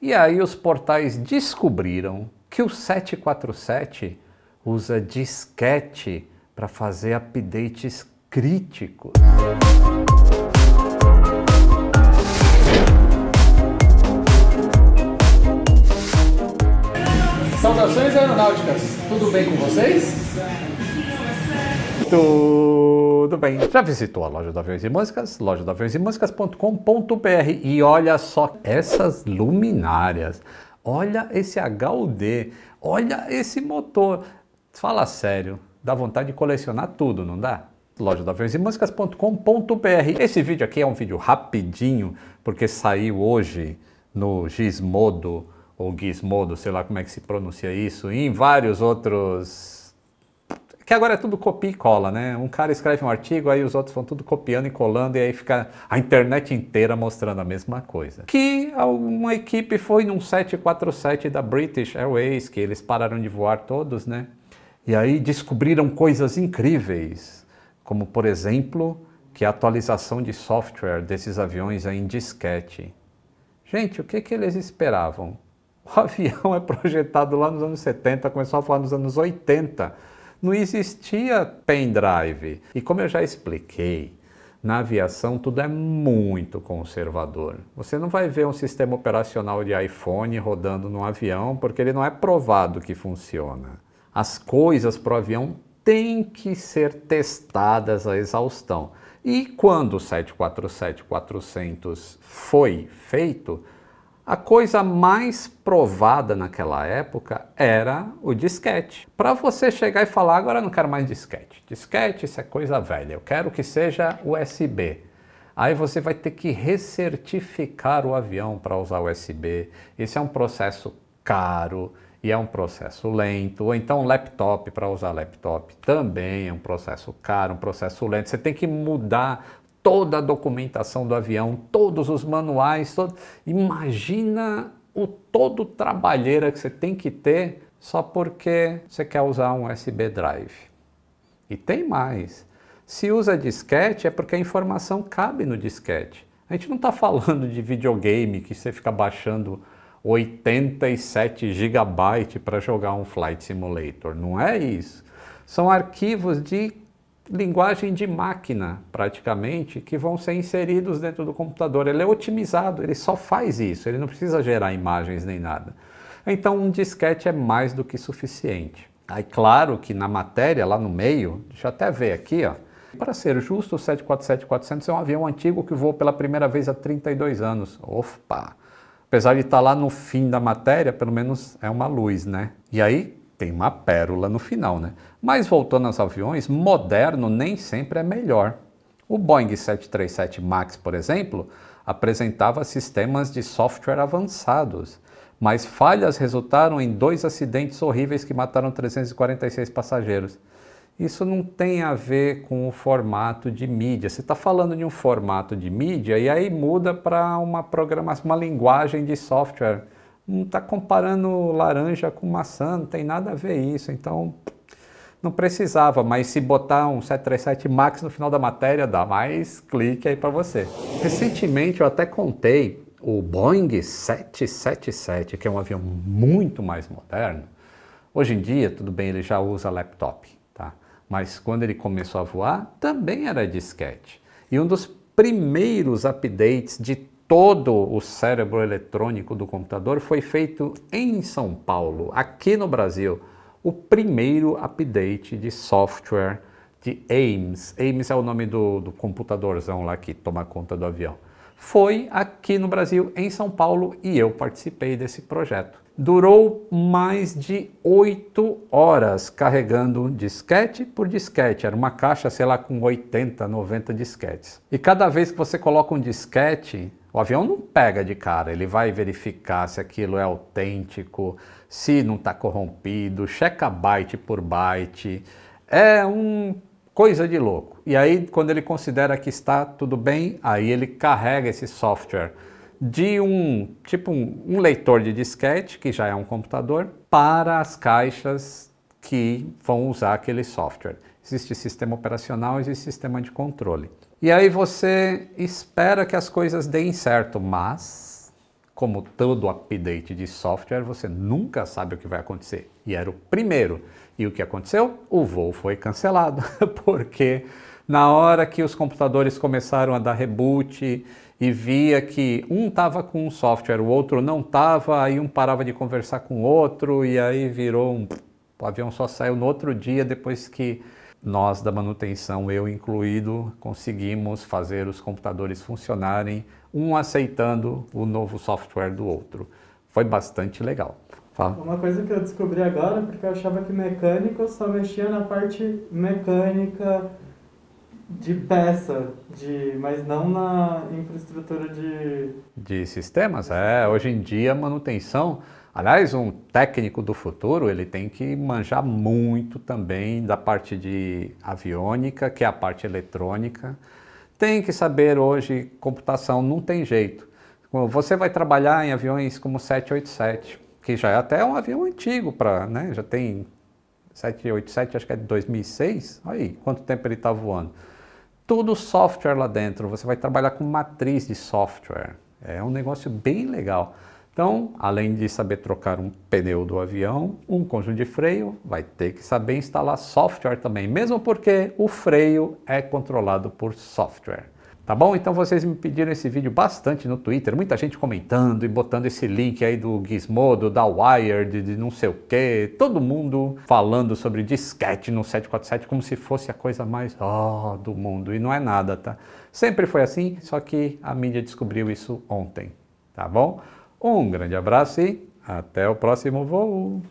E aí os portais descobriram que o 747 usa disquete para fazer updates críticos. Saudações aeronáuticas, tudo bem com vocês? Tudo bem. Já visitou a loja do Aviões e Músicas? Loja do Aviões e Músicas.com.br e olha só essas luminárias. Olha esse HUD, olha esse motor. Fala sério, dá vontade de colecionar tudo, não dá? loja do Vez e músicas.com.br. Esse vídeo aqui é um vídeo rapidinho, porque saiu hoje no Gizmodo, ou Gizmodo, sei lá como é que se pronuncia isso, e em vários outros que agora é tudo copia e cola, né? Um cara escreve um artigo, aí os outros vão tudo copiando e colando, e aí fica a internet inteira mostrando a mesma coisa. Que uma equipe foi num 747 da British Airways, que eles pararam de voar todos, né? E aí descobriram coisas incríveis, como por exemplo, que a atualização de software desses aviões é em disquete. Gente, o que, que eles esperavam? O avião é projetado lá nos anos 70, começou a falar nos anos 80 não existia pendrive. E como eu já expliquei, na aviação tudo é muito conservador. Você não vai ver um sistema operacional de iPhone rodando num avião porque ele não é provado que funciona. As coisas para o avião têm que ser testadas à exaustão. E quando o 747-400 foi feito, a coisa mais provada naquela época era o disquete. Para você chegar e falar, agora eu não quero mais disquete. Disquete, isso é coisa velha, eu quero que seja USB. Aí você vai ter que recertificar o avião para usar USB. Esse é um processo caro e é um processo lento. Ou então laptop para usar laptop também é um processo caro, um processo lento. Você tem que mudar toda a documentação do avião, todos os manuais, todo... imagina o todo trabalheira que você tem que ter só porque você quer usar um USB drive. E tem mais. Se usa disquete é porque a informação cabe no disquete. A gente não está falando de videogame que você fica baixando 87 GB para jogar um Flight Simulator. Não é isso. São arquivos de linguagem de máquina, praticamente, que vão ser inseridos dentro do computador. Ele é otimizado, ele só faz isso, ele não precisa gerar imagens nem nada. Então, um disquete é mais do que suficiente. Aí, claro que na matéria, lá no meio, deixa eu até ver aqui, ó. Para ser justo, o 747-400 é um avião antigo que voou pela primeira vez há 32 anos. Opa! Apesar de estar tá lá no fim da matéria, pelo menos é uma luz, né? E aí, tem uma pérola no final, né? Mas voltando aos aviões, moderno nem sempre é melhor. O Boeing 737 MAX, por exemplo, apresentava sistemas de software avançados, mas falhas resultaram em dois acidentes horríveis que mataram 346 passageiros. Isso não tem a ver com o formato de mídia. Você está falando de um formato de mídia e aí muda para uma programação, uma linguagem de software não está comparando laranja com maçã, não tem nada a ver isso. Então, não precisava, mas se botar um 737 Max no final da matéria, dá mais clique aí para você. Recentemente eu até contei o Boeing 777, que é um avião muito mais moderno. Hoje em dia, tudo bem, ele já usa laptop, tá? Mas quando ele começou a voar, também era disquete. E um dos primeiros updates de todo o cérebro eletrônico do computador foi feito em São Paulo, aqui no Brasil. O primeiro update de software de Ames. Ames é o nome do, do computadorzão lá que toma conta do avião foi aqui no Brasil, em São Paulo, e eu participei desse projeto. Durou mais de oito horas carregando disquete por disquete. Era uma caixa, sei lá, com 80, 90 disquetes. E cada vez que você coloca um disquete, o avião não pega de cara, ele vai verificar se aquilo é autêntico, se não está corrompido, checa byte por byte. É um coisa de louco. E aí, quando ele considera que está tudo bem, aí ele carrega esse software de um tipo um, um leitor de disquete, que já é um computador, para as caixas que vão usar aquele software. Existe sistema operacional, existe sistema de controle. E aí você espera que as coisas deem certo, mas como todo update de software, você nunca sabe o que vai acontecer. E era o primeiro. E o que aconteceu? O voo foi cancelado, porque na hora que os computadores começaram a dar reboot e via que um estava com um software, o outro não estava, aí um parava de conversar com o outro e aí virou um. O avião só saiu no outro dia depois que nós da manutenção, eu incluído, conseguimos fazer os computadores funcionarem, um aceitando o novo software do outro. Foi bastante legal. Fala. Tá. Uma coisa que eu descobri agora, porque eu achava que mecânico só mexia na parte mecânica de peça, de, mas não na infraestrutura de... De sistemas, é. Hoje em dia, manutenção... Aliás, um técnico do futuro, ele tem que manjar muito também da parte de aviônica, que é a parte eletrônica. Tem que saber hoje computação, não tem jeito. Você vai trabalhar em aviões como 787, que já é até um avião antigo, para né? já tem 787, acho que é de 2006, aí quanto tempo ele está voando. Tudo software lá dentro, você vai trabalhar com matriz de software, é um negócio bem legal. Então, além de saber trocar um pneu do avião, um conjunto de freio, vai ter que saber instalar software também, mesmo porque o freio é controlado por software. Tá bom? Então vocês me pediram esse vídeo bastante no Twitter, muita gente comentando e botando esse link aí do Gizmodo, da Wired, de não sei o quê. todo mundo falando sobre disquete no 747 como se fosse a coisa mais oh, do mundo, e não é nada, tá? Sempre foi assim, só que a mídia descobriu isso ontem, tá bom? Um grande abraço e até o próximo voo!